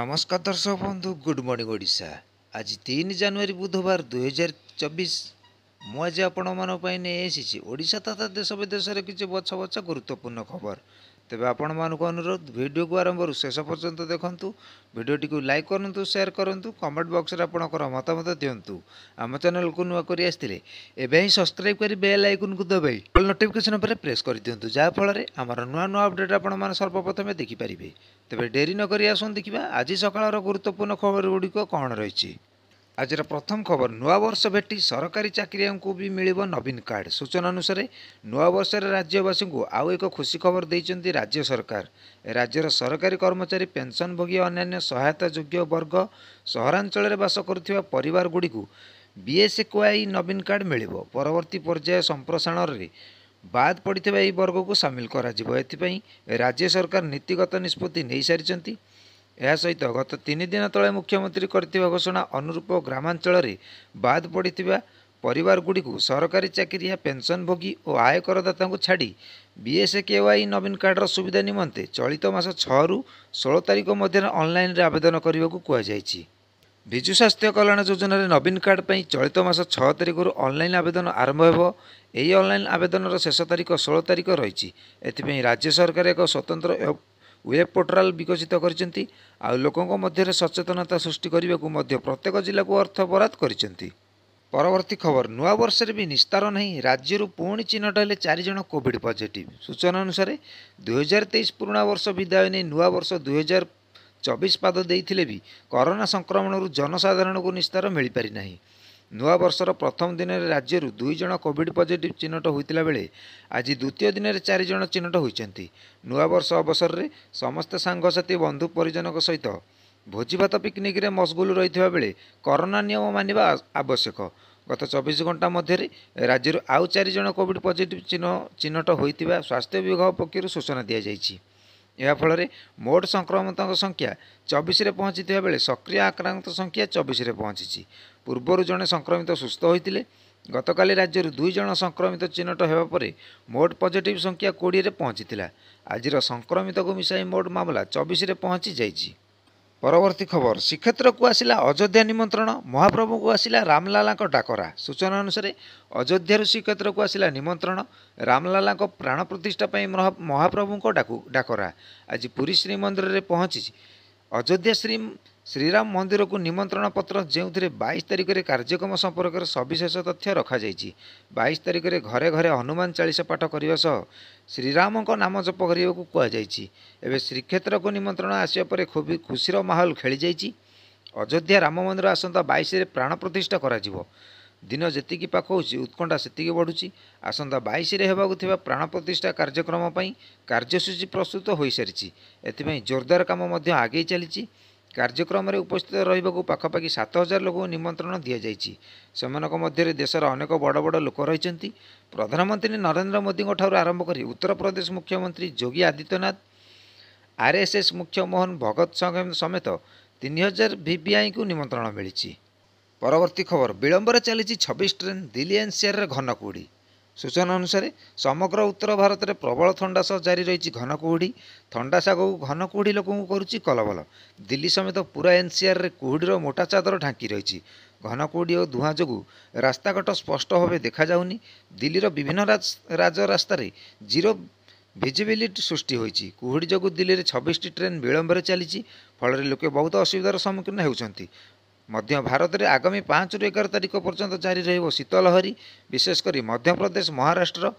নমস্কার দর্শক বন্ধু গুড মর্নিং ওড়িশা আজি তিন জানুয়ারি বুধবার দুই হাজার চব্বিশ মু আজ আপনার নিয়ে এসেছি ওড়িশা তথা দেশ বিদেশের কিছু বছ বছ গুরুত্বপূর্ণ খবর ତେବେ ଆପଣମାନଙ୍କୁ ଅନୁରୋଧ ଭିଡ଼ିଓକୁ ଆରମ୍ଭରୁ ଶେଷ ପର୍ଯ୍ୟନ୍ତ ଦେଖନ୍ତୁ ଭିଡ଼ିଓଟିକୁ ଲାଇକ୍ କରନ୍ତୁ ସେୟାର କରନ୍ତୁ କମେଣ୍ଟ ବକ୍ସରେ ଆପଣଙ୍କର ମତାମତ ଦିଅନ୍ତୁ ଆମ ଚ୍ୟାନେଲକୁ ନୂଆ କରି ଆସିଥିଲେ ଏବେ ହିଁ ସବସ୍କ୍ରାଇବ୍ କରି ବେଲ୍ ଆଇକନ୍କୁ ଦେବେ ବେଲ୍ ନୋଟିଫିକେସନ୍ ଉପରେ ପ୍ରେସ୍ କରିଦିଅନ୍ତୁ ଯାହାଫଳରେ ଆମର ନୂଆ ନୂଆ ଅପଡ଼େଟ୍ ଆପଣମାନେ ସର୍ବପ୍ରଥମେ ଦେଖିପାରିବେ ତେବେ ଡେରି ନକରି ଆସନ୍ତୁ ଦେଖିବା ଆଜି ସକାଳର ଗୁରୁତ୍ୱପୂର୍ଣ୍ଣ ଖବର ଗୁଡ଼ିକ କ'ଣ ରହିଛି ଆଜିର ପ୍ରଥମ ଖବର ନୂଆବର୍ଷ ଭେଟି ସରକାରୀ ଚାକିରିଆଙ୍କୁ ବି ମିଳିବ ନବୀନ କାର୍ଡ ସୂଚନା ଅନୁସାରେ ନୂଆବର୍ଷରେ ରାଜ୍ୟବାସୀଙ୍କୁ ଆଉ ଏକ ଖୁସି ଖବର ଦେଇଛନ୍ତି ରାଜ୍ୟ ସରକାର ରାଜ୍ୟର ସରକାରୀ କର୍ମଚାରୀ ପେନ୍ସନ୍ଭୋଗୀ ଅନ୍ୟାନ୍ୟ ସହାୟତା ଯୋଗ୍ୟ ବର୍ଗ ସହରାଞ୍ଚଳରେ ବାସ କରୁଥିବା ପରିବାରଗୁଡ଼ିକୁ ବିଏସ୍କ୍ୱାଇ ନବୀନ କାର୍ଡ ମିଳିବ ପରବର୍ତ୍ତୀ ପର୍ଯ୍ୟାୟ ସମ୍ପ୍ରସାରଣରେ ବାଦ୍ ପଡ଼ିଥିବା ଏହି ବର୍ଗକୁ ସାମିଲ କରାଯିବ ଏଥିପାଇଁ ରାଜ୍ୟ ସରକାର ନୀତିଗତ ନିଷ୍ପତ୍ତି ନେଇସାରିଛନ୍ତି ଏହା ସହିତ ଗତ ତିନି ଦିନ ତଳେ ମୁଖ୍ୟମନ୍ତ୍ରୀ କରିଥିବା ଘୋଷଣା ଅନୁରୂପ ଗ୍ରାମାଞ୍ଚଳରେ ବାଦ୍ ପଡ଼ିଥିବା ପରିବାରଗୁଡ଼ିକୁ ସରକାରୀ ଚାକିରିଆ ପେନ୍ସନ୍ଭୋଗୀ ଓ ଆୟକରଦାତାଙ୍କୁ ଛାଡ଼ି ୱାଇ ନବୀନ କାର୍ଡ଼ର ସୁବିଧା ନିମନ୍ତେ ଚଳିତ ମାସ ଛଅରୁ ଷୋହଳ ତାରିଖ ମଧ୍ୟରେ ଅନ୍ଲାଇନ୍ରେ ଆବେଦନ କରିବାକୁ କୁହାଯାଇଛି ବିଜୁ ସ୍ୱାସ୍ଥ୍ୟ କଲ୍ୟାଣ ଯୋଜନାରେ ନବୀନ କାର୍ଡ଼ ପାଇଁ ଚଳିତ ମାସ ଛଅ ତାରିଖରୁ ଅନ୍ଲାଇନ୍ ଆବେଦନ ଆରମ୍ଭ ହେବ ଏହି ଅନ୍ଲାଇନ୍ ଆବେଦନର ଶେଷ ତାରିଖ ଷୋହଳ ତାରିଖ ରହିଛି ଏଥିପାଇଁ ରାଜ୍ୟ ସରକାର ଏକ ସ୍ୱତନ୍ତ୍ର ୱେବ୍ ପୋର୍ଟାଲ୍ ବିକଶିତ କରିଛନ୍ତି ଆଉ ଲୋକଙ୍କ ମଧ୍ୟରେ ସଚେତନତା ସୃଷ୍ଟି କରିବାକୁ ମଧ୍ୟ ପ୍ରତ୍ୟେକ ଜିଲ୍ଲାକୁ ଅର୍ଥ ବରାଦ କରିଛନ୍ତି ପରବର୍ତ୍ତୀ ଖବର ନୂଆବର୍ଷରେ ବି ନିସ୍ତାର ନାହିଁ ରାଜ୍ୟରୁ ପୁଣି ଚିହ୍ନଟ ହେଲେ ଚାରିଜଣ କୋଭିଡ୍ ପଜିଟିଭ୍ ସୂଚନା ଅନୁସାରେ ଦୁଇହଜାର ତେଇଶ ପୁରୁଣା ବର୍ଷ ବିଦାୟ ନେଇ ନୂଆବର୍ଷ ଦୁଇହଜାର ଚବିଶ ପାଦ ଦେଇଥିଲେ ବି କରୋନା ସଂକ୍ରମଣରୁ ଜନସାଧାରଣଙ୍କୁ ନିସ୍ତାର ମିଳିପାରିନାହିଁ ନୂଆବର୍ଷର ପ୍ରଥମ ଦିନରେ ରାଜ୍ୟରୁ ଦୁଇ ଜଣ କୋଭିଡ୍ ପଜିଟିଭ୍ ଚିହ୍ନଟ ହୋଇଥିଲା ବେଳେ ଆଜି ଦ୍ୱିତୀୟ ଦିନରେ ଚାରି ଜଣ ଚିହ୍ନଟ ହୋଇଛନ୍ତି ନୂଆବର୍ଷ ଅବସରରେ ସମସ୍ତ ସାଙ୍ଗସାଥି ବନ୍ଧୁ ପରିଜନଙ୍କ ସହିତ ଭୋଜିଭାତ ପିକନିକ୍ରେ ମସଗୁଲ ରହିଥିବା ବେଳେ କରୋନା ନିୟମ ମାନିବା ଆବଶ୍ୟକ ଗତ ଚବିଶ ଘଣ୍ଟା ମଧ୍ୟରେ ରାଜ୍ୟରୁ ଆଉ ଚାରି ଜଣ କୋଭିଡ୍ ପଜିଟିଭ୍ ଚିହ୍ନ ଚିହ୍ନଟ ହୋଇଥିବା ସ୍ୱାସ୍ଥ୍ୟ ବିଭାଗ ପକ୍ଷରୁ ସୂଚନା ଦିଆଯାଇଛି ଏହାଫଳରେ ମୋଟ ସଂକ୍ରମିତଙ୍କ ସଂଖ୍ୟା ଚବିଶରେ ପହଞ୍ଚିଥିବା ବେଳେ ସକ୍ରିୟ ଆକ୍ରାନ୍ତ ସଂଖ୍ୟା ଚବିଶରେ ପହଞ୍ଚିଛି ପୂର୍ବରୁ ଜଣେ ସଂକ୍ରମିତ ସୁସ୍ଥ ହୋଇଥିଲେ ଗତକାଲି ରାଜ୍ୟରୁ ଦୁଇ ଜଣ ସଂକ୍ରମିତ ଚିହ୍ନଟ ହେବା ପରେ ମୋଟ ପଜିଟିଭ୍ ସଂଖ୍ୟା କୋଡ଼ିଏରେ ପହଞ୍ଚିଥିଲା ଆଜିର ସଂକ୍ରମିତକୁ ମିଶାଇ ମୋଟ ମାମଲା ଚବିଶରେ ପହଞ୍ଚି ଯାଇଛି ପରବର୍ତ୍ତୀ ଖବର ଶ୍ରୀକ୍ଷେତ୍ରକୁ ଆସିଲା ଅଯୋଧ୍ୟା ନିମନ୍ତ୍ରଣ ମହାପ୍ରଭୁଙ୍କୁ ଆସିଲା ରାମଲାଲାଙ୍କ ଡାକରା ସୂଚନା ଅନୁସାରେ ଅଯୋଧ୍ୟାରୁ ଶ୍ରୀକ୍ଷେତ୍ରକୁ ଆସିଲା ନିମନ୍ତ୍ରଣ ରାମଲାଲାଙ୍କ ପ୍ରାଣ ପ୍ରତିଷ୍ଠା ପାଇଁ ମହାପ୍ରଭୁଙ୍କ ଡାକୁ ଡାକରା ଆଜି ପୁରୀ ଶ୍ରୀମନ୍ଦିରରେ ପହଞ୍ଚିଛି ଅଯୋଧ୍ୟା ଶ୍ରୀ ଶ୍ରୀରାମ ମନ୍ଦିରକୁ ନିମନ୍ତ୍ରଣ ପତ୍ର ଯେଉଁଥିରେ ବାଇଶ ତାରିଖରେ କାର୍ଯ୍ୟକ୍ରମ ସମ୍ପର୍କରେ ସବିଶେଷ ତଥ୍ୟ ରଖାଯାଇଛି ବାଇଶ ତାରିଖରେ ଘରେ ଘରେ ହନୁମାନ ଚାଳିଶ ପାଠ କରିବା ସହ ଶ୍ରୀରାମଙ୍କ ନାମ ଜପ କରିବାକୁ କୁହାଯାଇଛି ଏବେ ଶ୍ରୀକ୍ଷେତ୍ରକୁ ନିମନ୍ତ୍ରଣ ଆସିବା ପରେ ଖୁବ୍ ଖୁସିର ମାହୋଲ ଖେଳିଯାଇଛି ଅଯୋଧ୍ୟା ରାମ ମନ୍ଦିର ଆସନ୍ତା ବାଇଶରେ ପ୍ରାଣ ପ୍ରତିଷ୍ଠା କରାଯିବ ଦିନ ଯେତିକି ପାଖ ହେଉଛି ଉତ୍କଣ୍ଠା ସେତିକି ବଢ଼ୁଛି ଆସନ୍ତା ବାଇଶରେ ହେବାକୁ ଥିବା ପ୍ରାଣ ପ୍ରତିଷ୍ଠା କାର୍ଯ୍ୟକ୍ରମ ପାଇଁ କାର୍ଯ୍ୟସୂଚୀ ପ୍ରସ୍ତୁତ ହୋଇସାରିଛି ଏଥିପାଇଁ ଜୋରଦାର କାମ ମଧ୍ୟ ଆଗେଇ ଚାଲିଛି କାର୍ଯ୍ୟକ୍ରମରେ ଉପସ୍ଥିତ ରହିବାକୁ ପାଖାପାଖି ସାତ ହଜାର ଲୋକଙ୍କୁ ନିମନ୍ତ୍ରଣ ଦିଆଯାଇଛି ସେମାନଙ୍କ ମଧ୍ୟରେ ଦେଶର ଅନେକ ବଡ଼ ବଡ଼ ଲୋକ ରହିଛନ୍ତି ପ୍ରଧାନମନ୍ତ୍ରୀ ନରେନ୍ଦ୍ର ମୋଦିଙ୍କଠାରୁ ଆରମ୍ଭ କରି ଉତ୍ତରପ୍ରଦେଶ ମୁଖ୍ୟମନ୍ତ୍ରୀ ଯୋଗୀ ଆଦିତ୍ୟନାଥ ଆର୍ଏସ୍ଏସ୍ ମୁଖ୍ୟ ମୋହନ ଭଗତ ସମେତ ତିନି ହଜାର ଭିଭିଆଇଙ୍କୁ ନିମନ୍ତ୍ରଣ ମିଳିଛି ପରବର୍ତ୍ତୀ ଖବର ବିଳମ୍ବରେ ଚାଲିଛି ଛବିଶ ଟ୍ରେନ୍ ଦିଲ୍ଲୀ ଏନ୍ସିଆର୍ରେ ଘନ କୁହୁଡ଼ି ସୂଚନା ଅନୁସାରେ ସମଗ୍ର ଉତ୍ତର ଭାରତରେ ପ୍ରବଳ ଥଣ୍ଡା ସହ ଜାରି ରହିଛି ଘନ କୁହୁଡ଼ି ଥଣ୍ଡା ସାଗକୁ ଘନ କୁହୁଡ଼ି ଲୋକଙ୍କୁ କରୁଛି କଲବଲ ଦିଲ୍ଲୀ ସମେତ ପୁରା ଏନ୍ସିଆର୍ରେ କୁହୁଡ଼ିର ମୋଟା ଚାଦର ଢାଙ୍କି ରହିଛି ଘନ କୁହୁଡ଼ି ଓ ଧୂଆଁ ଯୋଗୁଁ ରାସ୍ତାଘାଟ ସ୍ପଷ୍ଟ ଭାବେ ଦେଖାଯାଉନି ଦିଲ୍ଲୀର ବିଭିନ୍ନ ରାଜ ରାସ୍ତାରେ ଜିରୋ ଭିଜିବିଲିଟି ସୃଷ୍ଟି ହୋଇଛି କୁହୁଡ଼ି ଯୋଗୁଁ ଦିଲ୍ଲୀରେ ଛବିଶଟି ଟ୍ରେନ୍ ବିଳମ୍ବରେ ଚାଲିଛି ଫଳରେ ଲୋକେ ବହୁତ ଅସୁବିଧାର ସମ୍ମୁଖୀନ ହେଉଛନ୍ତି ମଧ୍ୟ ଭାରତରେ ଆଗାମୀ ପାଞ୍ଚରୁ ଏଗାର ତାରିଖ ପର୍ଯ୍ୟନ୍ତ ଜାରି ରହିବ ଶୀତ ଲହରୀ ବିଶେଷ କରି ମଧ୍ୟପ୍ରଦେଶ ମହାରାଷ୍ଟ୍ର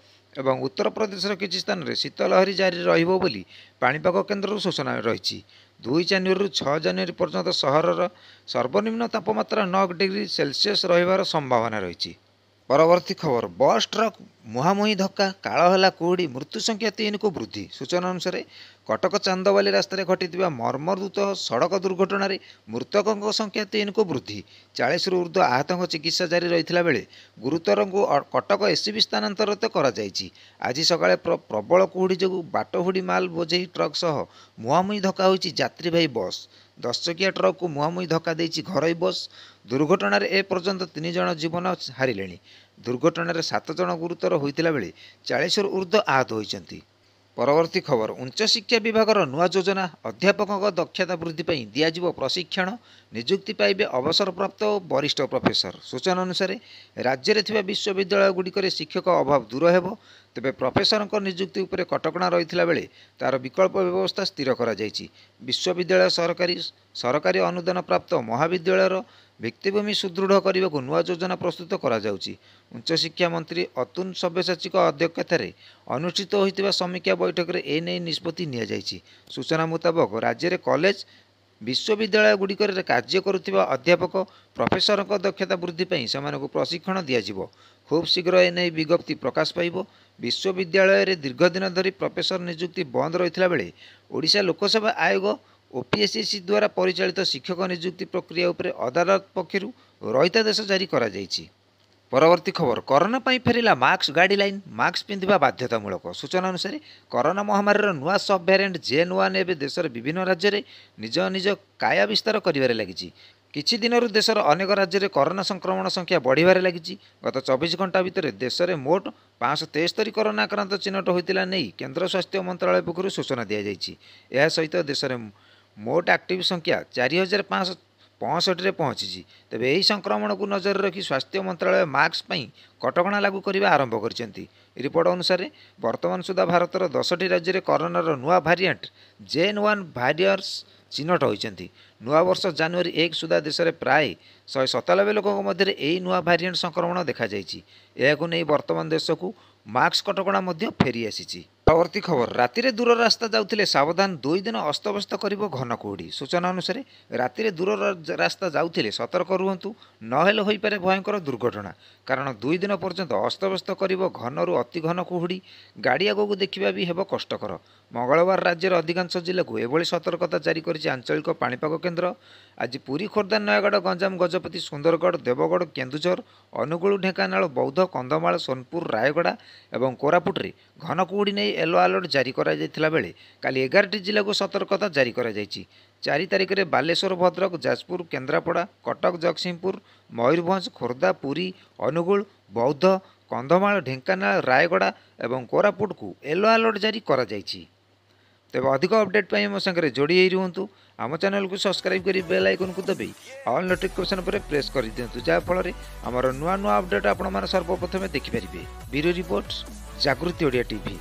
ଏବଂ ଉତ୍ତରପ୍ରଦେଶର କିଛି ସ୍ଥାନରେ ଶୀତ ଲହରୀ ଜାରି ରହିବ ବୋଲି ପାଣିପାଗ କେନ୍ଦ୍ରରୁ ସୂଚନା ରହିଛି ଦୁଇ ଜାନୁଆରୀରୁ ଛଅ ଜାନୁଆରୀ ପର୍ଯ୍ୟନ୍ତ ସହରର ସର୍ବନିମ୍ନ ତାପମାତ୍ରା ନଅ ଡିଗ୍ରୀ ସେଲସିୟସ୍ ରହିବାର ସମ୍ଭାବନା ରହିଛି ପରବର୍ତ୍ତୀ ଖବର ବସ୍ ଟ୍ରକ୍ ମୁହାଁମୁହିଁ ଧକ୍କା କାଳ ହେଲା କୁହୁଡ଼ି ମୃତ୍ୟୁ ସଂଖ୍ୟା ତିନିକୁ ବୃଦ୍ଧି ସୂଚନା ଅନୁସାରେ କଟକ ଚାନ୍ଦବାଲି ରାସ୍ତାରେ ଘଟିଥିବା ମର୍ମଦୂତ ସଡ଼କ ଦୁର୍ଘଟଣାରେ ମୃତକଙ୍କ ସଂଖ୍ୟା ତିନିକୁ ବୃଦ୍ଧି ଚାଳିଶରୁ ଉର୍ଦ୍ଧ୍ୱ ଆହତଙ୍କ ଚିକିତ୍ସା ଜାରି ରହିଥିଲା ବେଳେ ଗୁରୁତରଙ୍କୁ କଟକ ଏସ୍ସିବି ସ୍ଥାନାନ୍ତରିତ କରାଯାଇଛି ଆଜି ସକାଳେ ପ୍ରବଳ କୁହୁଡ଼ି ଯୋଗୁଁ ବାଟହୁଡ଼ି ମାଲ୍ ବୋଝେଇ ଟ୍ରକ୍ ସହ ମୁହାଁମୁହିଁ ଧକ୍କା ହୋଇଛି ଯାତ୍ରୀବାହୀ ବସ୍ ଦଶଚକିଆ ଟ୍ରକ୍କୁ ମୁହାଁମୁହିଁ ଧକ୍କା ଦେଇଛି ଘରୋଇ ବସ୍ ଦୁର୍ଘଟଣାରେ ଏପର୍ଯ୍ୟନ୍ତ ତିନି ଜଣ ଜୀବନ ହାରିଲେଣି ଦୁର୍ଘଟଣାରେ ସାତ ଜଣ ଗୁରୁତର ହୋଇଥିଲା ବେଳେ ଚାଳିଶରୁ ଉର୍ଦ୍ଧ୍ୱ ଆହତ ହୋଇଛନ୍ତି ପରବର୍ତ୍ତୀ ଖବର ଉଚ୍ଚ ଶିକ୍ଷା ବିଭାଗର ନୂଆ ଯୋଜନା ଅଧ୍ୟାପକଙ୍କ ଦକ୍ଷତା ବୃଦ୍ଧି ପାଇଁ ଦିଆଯିବ ପ୍ରଶିକ୍ଷଣ ନିଯୁକ୍ତି ପାଇବେ ଅବସରପ୍ରାପ୍ତ ଓ ବରିଷ୍ଠ ପ୍ରଫେସର ସୂଚନା ଅନୁସାରେ ରାଜ୍ୟରେ ଥିବା ବିଶ୍ୱବିଦ୍ୟାଳୟଗୁଡ଼ିକରେ ଶିକ୍ଷକ ଅଭାବ ଦୂର ହେବ ତେବେ ପ୍ରଫେସରଙ୍କ ନିଯୁକ୍ତି ଉପରେ କଟକଣା ରହିଥିଲା ବେଳେ ତା'ର ବିକଳ୍ପ ବ୍ୟବସ୍ଥା ସ୍ଥିର କରାଯାଇଛି ବିଶ୍ୱବିଦ୍ୟାଳୟ ସରକାରୀ ସରକାରୀ ଅନୁଦାନ ପ୍ରାପ୍ତ ମହାବିଦ୍ୟାଳୟର ଭିତ୍ତିଭୂମି ସୁଦୃଢ଼ କରିବାକୁ ନୂଆ ଯୋଜନା ପ୍ରସ୍ତୁତ କରାଯାଉଛି ଉଚ୍ଚଶିକ୍ଷା ମନ୍ତ୍ରୀ ଅତୁନ ସବ୍ୟସାଚୀଙ୍କ ଅଧ୍ୟକ୍ଷତାରେ ଅନୁଷ୍ଠିତ ହୋଇଥିବା ସମୀକ୍ଷା ବୈଠକରେ ଏ ନେଇ ନିଷ୍ପତ୍ତି ନିଆଯାଇଛି ସୂଚନା ମୁତାବକ ରାଜ୍ୟରେ କଲେଜ ବିଶ୍ୱବିଦ୍ୟାଳୟ ଗୁଡ଼ିକରେ କାର୍ଯ୍ୟ କରୁଥିବା ଅଧ୍ୟାପକ ପ୍ରଫେସରଙ୍କ ଦକ୍ଷତା ବୃଦ୍ଧି ପାଇଁ ସେମାନଙ୍କୁ ପ୍ରଶିକ୍ଷଣ ଦିଆଯିବ ଖୁବ୍ ଶୀଘ୍ର ଏ ନେଇ ବିଜ୍ଞପ୍ତି ପ୍ରକାଶ ପାଇବ ବିଶ୍ୱବିଦ୍ୟାଳୟରେ ଦୀର୍ଘଦିନ ଧରି ପ୍ରଫେସର ନିଯୁକ୍ତି ବନ୍ଦ ରହିଥିଲା ବେଳେ ଓଡ଼ିଶା ଲୋକସେବା ଆୟୋଗ ଓ ଓପିଏସ୍ଏସ୍ସି ଦ୍ୱାରା ପରିଚାଳିତ ଶିକ୍ଷକ ନିଯୁକ୍ତି ପ୍ରକ୍ରିୟା ଉପରେ ଅଦାଲତ ପକ୍ଷରୁ ରହିତାଦେଶ ଜାରି କରାଯାଇଛି ପରବର୍ତ୍ତୀ ଖବର କରୋନା ପାଇଁ ଫେରିଲା ମାସ୍କ ଗାଇଡ଼ଲାଇନ୍ ମାସ୍କ ପିନ୍ଧିବା ବାଧ୍ୟତାମୂଳକ ସୂଚନା ଅନୁସାରେ କରୋନା ମହାମାରୀର ନୂଆ ସବ୍ ଭ୍ୟାରିଏଣ୍ଟ ଜେନ୍ ୱାନ୍ ଏବେ ଦେଶର ବିଭିନ୍ନ ରାଜ୍ୟରେ ନିଜ ନିଜ କାୟା ବିସ୍ତାର କରିବାରେ ଲାଗିଛି କିଛି ଦିନରୁ ଦେଶର ଅନେକ ରାଜ୍ୟରେ କରୋନା ସଂକ୍ରମଣ ସଂଖ୍ୟା ବଢ଼ିବାରେ ଲାଗିଛି ଗତ ଚବିଶ ଘଣ୍ଟା ଭିତରେ ଦେଶରେ ମୋଟ ପାଞ୍ଚଶହ ତେସ୍ତରି କରୋନା ଆକ୍ରାନ୍ତ ଚିହ୍ନଟ ହୋଇଥିଲା ନେଇ କେନ୍ଦ୍ର ସ୍ୱାସ୍ଥ୍ୟ ମନ୍ତ୍ରଣାଳୟ ପକ୍ଷରୁ ସୂଚନା ଦିଆଯାଇଛି ଏହା ସହିତ ଦେଶରେ ମୋଟ ଆକ୍ଟିଭ୍ ସଂଖ୍ୟା ଚାରି ହଜାର ପାଞ୍ଚଶହ ପଞ୍ଚଷଠିରେ ପହଞ୍ଚିଛି ତେବେ ଏହି ସଂକ୍ରମଣକୁ ନଜର ରଖି ସ୍ୱାସ୍ଥ୍ୟ ମନ୍ତ୍ରଣାଳୟ ମାସ୍କ ପାଇଁ କଟକଣା ଲାଗୁ କରିବା ଆରମ୍ଭ କରିଛନ୍ତି ରିପୋର୍ଟ ଅନୁସାରେ ବର୍ତ୍ତମାନ ସୁଦ୍ଧା ଭାରତର ଦଶଟି ରାଜ୍ୟରେ କରୋନାର ନୂଆ ଭାରିଏଣ୍ଟ ଜେନ୍ ୱାନ୍ ଭାରିୟର୍ସ ଚିହ୍ନଟ ହୋଇଛନ୍ତି ନୂଆବର୍ଷ ଜାନୁଆରୀ ଏକ ସୁଦ୍ଧା ଦେଶରେ ପ୍ରାୟ ଶହେ ସତାନବେ ଲୋକଙ୍କ ମଧ୍ୟରେ ଏହି ନୂଆ ଭାରିଏଣ୍ଟ ସଂକ୍ରମଣ ଦେଖାଯାଇଛି ଏହାକୁ ନେଇ ବର୍ତ୍ତମାନ ଦେଶକୁ ମାସ୍କ କଟକଣା ମଧ୍ୟ ଫେରିଆସିଛି ପରବର୍ତ୍ତୀ ଖବର ରାତିରେ ଦୂର ରାସ୍ତା ଯାଉଥିଲେ ସାବଧାନ ଦୁଇ ଦିନ ଅସ୍ତବ୍ୟସ୍ତ କରିବ ଘନ କୁହୁଡ଼ି ସୂଚନା ଅନୁସାରେ ରାତିରେ ଦୂର ରାସ୍ତା ଯାଉଥିଲେ ସତର୍କ ରୁହନ୍ତୁ ନହେଲେ ହୋଇପାରେ ଭୟଙ୍କର ଦୁର୍ଘଟଣା କାରଣ ଦୁଇ ଦିନ ପର୍ଯ୍ୟନ୍ତ ଅସ୍ତବ୍ୟସ୍ତ କରିବ ଘନରୁ ଅତି ଘନ କୁହୁଡ଼ି ଗାଡ଼ି ଆଗକୁ ଦେଖିବା ବି ହେବ କଷ୍ଟକର ମଙ୍ଗଳବାର ରାଜ୍ୟର ଅଧିକାଂଶ ଜିଲ୍ଲାକୁ ଏଭଳି ସତର୍କତା ଜାରି କରିଛି ଆଞ୍ଚଳିକ ପାଣିପାଗ କେନ୍ଦ୍ର ଆଜି ପୁରୀ ଖୋର୍ଦ୍ଧା ନୟାଗଡ଼ ଗଞ୍ଜାମ ଗଜପତି ସୁନ୍ଦରଗଡ଼ ଦେବଗଡ଼ କେନ୍ଦୁଝର ଅନୁଗୁଳ ଢେଙ୍କାନାଳ ବୌଦ୍ଧ କନ୍ଧମାଳ ସୋନପୁର ରାୟଗଡ଼ା ଏବଂ କୋରାପୁଟରେ ଘନ କୁହୁଡ଼ି ନେଇ ୟେଲୋ ଆଲର୍ଟ ଜାରି କରାଯାଇଥିଲା ବେଳେ କାଲି ଏଗାରଟି ଜିଲ୍ଲାକୁ ସତର୍କତା ଜାରି କରାଯାଇଛି ଚାରି ତାରିଖରେ ବାଲେଶ୍ୱର ଭଦ୍ରକ ଯାଜପୁର କେନ୍ଦ୍ରାପଡ଼ା କଟକ ଜଗତସିଂହପୁର ମୟୂରଭଞ୍ଜ ଖୋର୍ଦ୍ଧା ପୁରୀ ଅନୁଗୁଳ ବୌଦ୍ଧ କନ୍ଧମାଳ ଢେଙ୍କାନାଳ ରାୟଗଡ଼ା ଏବଂ କୋରାପୁଟକୁ ୟେଲୋ ଆଲର୍ଟ ଜାରି କରାଯାଇଛି ତେବେ ଅଧିକ ଅପଡ଼େଟ୍ ପାଇଁ ଆମ ସାଙ୍ଗରେ ଯୋଡ଼ି ହୋଇ ରୁହନ୍ତୁ ଆମ ଚ୍ୟାନେଲକୁ ସବସ୍କ୍ରାଇବ୍ କରି ବେଲ୍ ଆଇକନ୍କୁ ଦବାଇ ଅଲ୍ ନୋଟିଫିକେସନ୍ ଉପରେ ପ୍ରେସ୍ କରିଦିଅନ୍ତୁ ଯାହାଫଳରେ ଆମର ନୂଆ ନୂଆ ଅପଡ଼େଟ୍ ଆପଣମାନେ ସର୍ବପ୍ରଥମେ ଦେଖିପାରିବେ bureau report Jagruti Odia TV